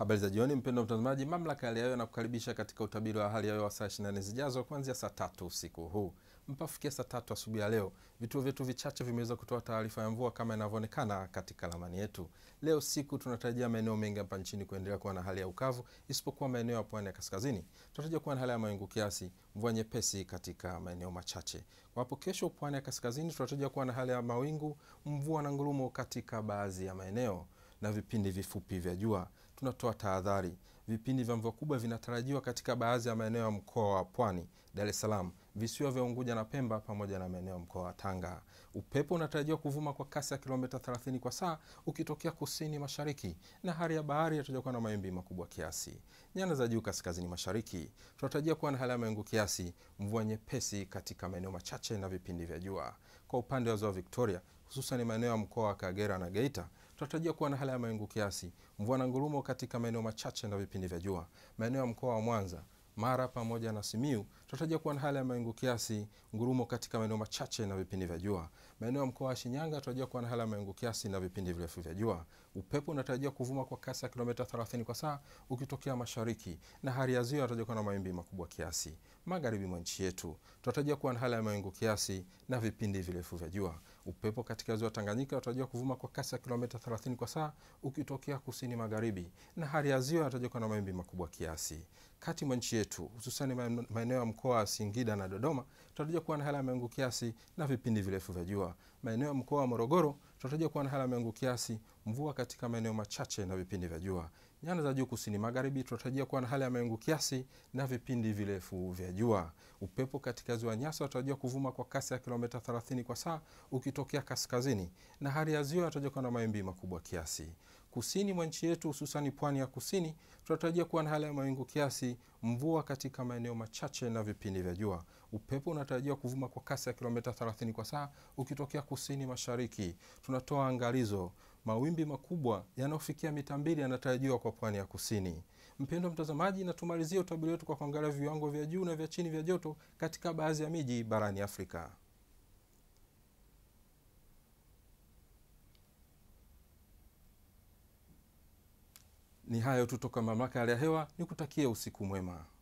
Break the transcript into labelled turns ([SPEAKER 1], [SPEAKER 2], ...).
[SPEAKER 1] Habari za jioni, mpendwa mtazamaji. Mamlaka ya hali ya hewa inakukaribisha katika utabiri wa hali ya hewa saa 24 zijazo kuanzia saa tatu usiku huu mpafikia saa tatu asubuhi ya leo. Vituo vyetu vichache vimeweza kutoa taarifa ya mvua kama inavyoonekana katika ramani yetu. Leo siku tunatarajia maeneo mengi hapa nchini kuendelea kuwa na hali ya ukavu, isipokuwa maeneo ya pwani ya kaskazini tunatarajia kuwa na hali ya mawingu kiasi, mvua nyepesi katika maeneo machache. Wapo kesho, pwani ya kaskazini tunatarajia kuwa na hali ya mawingu, mvua na ngurumo katika baadhi ya maeneo na vipindi vifupi vya jua tunatoa tahadhari. Vipindi vya mvua kubwa vinatarajiwa katika baadhi ya maeneo ya mkoa wa Pwani, Dar es Salaam, visiwa vya Unguja na Pemba pamoja na maeneo ya mkoa wa Tanga. Upepo unatarajiwa kuvuma kwa kasi ya kilomita 30 kwa saa ukitokea kusini mashariki, na hali ya bahari inatarajiwa kuwa na mawimbi makubwa kiasi. Nyanda za juu kaskazini mashariki tunatarajia kuwa na hali ya mawingu kiasi, mvua nyepesi katika maeneo machache na vipindi vya jua. Kwa upande wa ziwa Victoria, hususan maeneo ya mkoa wa Kagera na Geita tunatarajia kuwa na hali ya mawingu kiasi, mvua na ngurumo katika maeneo machache na vipindi vya jua. Maeneo ya mkoa wa Mwanza, Mara pamoja na Simiu tunatarajia kuwa na hali ya mawingu kiasi, ngurumo katika maeneo machache na vipindi vya jua. Maeneo ya mkoa wa Shinyanga tunatarajia kuwa na hali ya mawingu kiasi na vipindi virefu vya jua. Upepo unatarajia kuvuma kwa kasi ya kilomita 30 kwa saa ukitokea mashariki, na hali ya ziwa inatarajia kuwa na mawimbi makubwa kiasi magharibi mwa nchi yetu. Tunatarajia kuwa na hali ya mawingu kiasi na vipindi virefu vya jua. Upepo katika ziwa Tanganyika unatarajiwa kuvuma kwa kasi ya kilomita 30 kwa saa ukitokea kusini magharibi, na hali ya ziwa inatarajiwa kuwa na mawimbi makubwa kiasi. Kati mwa nchi yetu, hususani maeneo ya mkoa wa Singida na Dodoma, tunatarajia kuwa na hali ya mawingu kiasi na vipindi virefu vya jua. Maeneo ya mkoa wa Morogoro tunatarajia kuwa na hali ya mawingu kiasi mvua katika maeneo machache na vipindi vya jua. Nyanda za juu kusini magharibi tunatarajia kuwa na hali ya mawingu kiasi na vipindi virefu vya jua. Upepo katika ziwa Nyasa unatarajiwa kuvuma kwa kasi ya kilomita 30 kwa saa ukitokea kaskazini, na hali ya ziwa inatarajiwa kuwa na mawimbi makubwa kiasi. Kusini mwa nchi yetu, hususani pwani ya kusini, tunatarajia kuwa na hali ya mawingu kiasi, mvua katika maeneo machache na vipindi vya jua. Upepo unatarajiwa kuvuma kwa kasi ya kilomita 30 kwa saa ukitokea kusini mashariki. Tunatoa angalizo mawimbi makubwa yanayofikia mita mbili yanatarajiwa kwa pwani ya kusini. Mpendo mtazamaji, natumalizia utabiri wetu kwa kuangalia viwango vya juu na vya chini vya joto katika baadhi ya miji barani Afrika. Ni hayo tu toka mamlaka ya hali ya hewa, nikutakie usiku mwema.